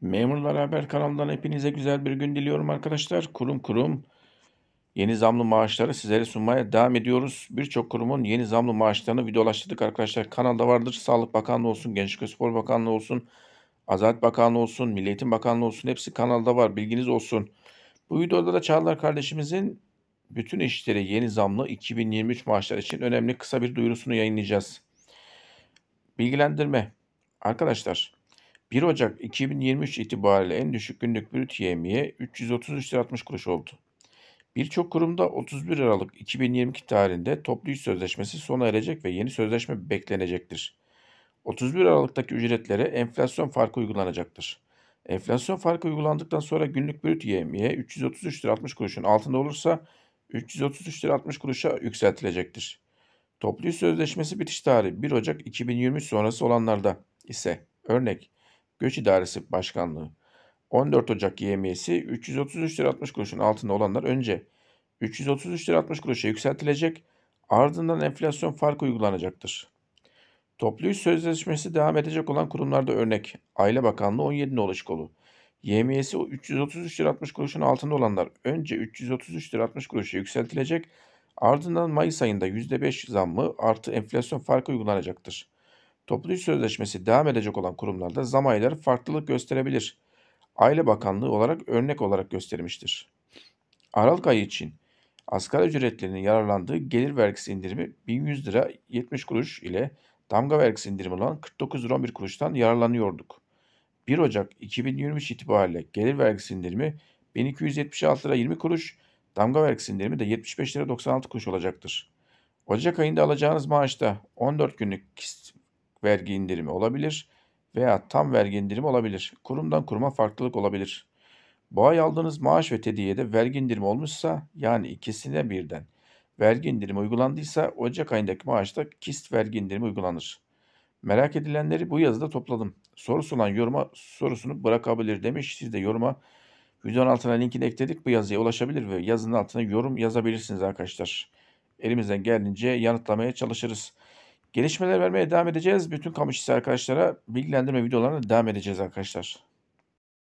Memurlar Haber kanalından hepinize güzel bir gün diliyorum arkadaşlar. Kurum kurum yeni zamlı maaşları sizlere sunmaya devam ediyoruz. Birçok kurumun yeni zamlı maaşlarını videolaştırdık arkadaşlar. Kanalda vardır. Sağlık Bakanlığı olsun, Gençlik ve Spor Bakanlığı olsun, Adalet Bakanlığı olsun, Milli Eğitim Bakanlığı olsun. Hepsi kanalda var. Bilginiz olsun. Bu videoda da Çağlar kardeşimizin bütün işleri yeni zamlı 2023 maaşlar için önemli kısa bir duyurusunu yayınlayacağız. Bilgilendirme. Arkadaşlar 1 Ocak 2023 itibariyle en düşük günlük brüt yemiye 333 lira 60 kuruş oldu. Birçok kurumda 31 Aralık 2022 tarihinde toplu iş sözleşmesi sona erecek ve yeni sözleşme beklenecektir. 31 Aralık'taki ücretlere enflasyon farkı uygulanacaktır. Enflasyon farkı uygulandıktan sonra günlük brüt yemiye 333 lira 60 kuruşun altında olursa 333 lira 60 kuruşa yükseltilecektir. Toplu iş sözleşmesi bitiş tarihi 1 Ocak 2023 sonrası olanlarda ise örnek Göç İdaresi Başkanlığı 14 Ocak YM'si 333 lira 60 kuruşun altında olanlar önce 333 lira 60 kuruşa yükseltilecek ardından enflasyon farkı uygulanacaktır. Toplu iş sözleşmesi devam edecek olan kurumlarda örnek Aile Bakanlığı 17 nolu kolu. YM'si 333 lira 60 kuruşun altında olanlar önce 333 lira 60 kuruşa yükseltilecek ardından Mayıs ayında %5 zammı artı enflasyon farkı uygulanacaktır. Toplu iş sözleşmesi devam edecek olan kurumlarda zam ayları farklılık gösterebilir. Aile Bakanlığı olarak örnek olarak göstermiştir. Aralık ayı için asgari ücretlerinin yararlandığı gelir vergisi indirimi 1100 lira 70 kuruş ile damga vergisi indirimi olan 49 lira 11 kuruştan yararlanıyorduk. 1 Ocak 2023 itibariyle gelir vergisi indirimi 1276 lira 20 kuruş, damga vergisi indirimi de 75 lira 96 kuruş olacaktır. Ocak ayında alacağınız maaşta 14 günlük vergi indirimi olabilir veya tam vergi indirimi olabilir. Kurumdan kuruma farklılık olabilir. Bu ay aldığınız maaş ve tediyede vergi indirimi olmuşsa yani ikisine birden vergi indirimi uygulandıysa Ocak ayındaki maaşta kist vergi indirimi uygulanır. Merak edilenleri bu yazıda topladım. Sorusu olan yoruma sorusunu bırakabilir demiş. Siz de yoruma videonun altına linkini ekledik. Bu yazıya ulaşabilir ve yazının altına yorum yazabilirsiniz arkadaşlar. Elimizden geldiğince yanıtlamaya çalışırız. Gelişmeler vermeye devam edeceğiz. Bütün kamu işçisi arkadaşlara bilgilendirme videolarına devam edeceğiz arkadaşlar.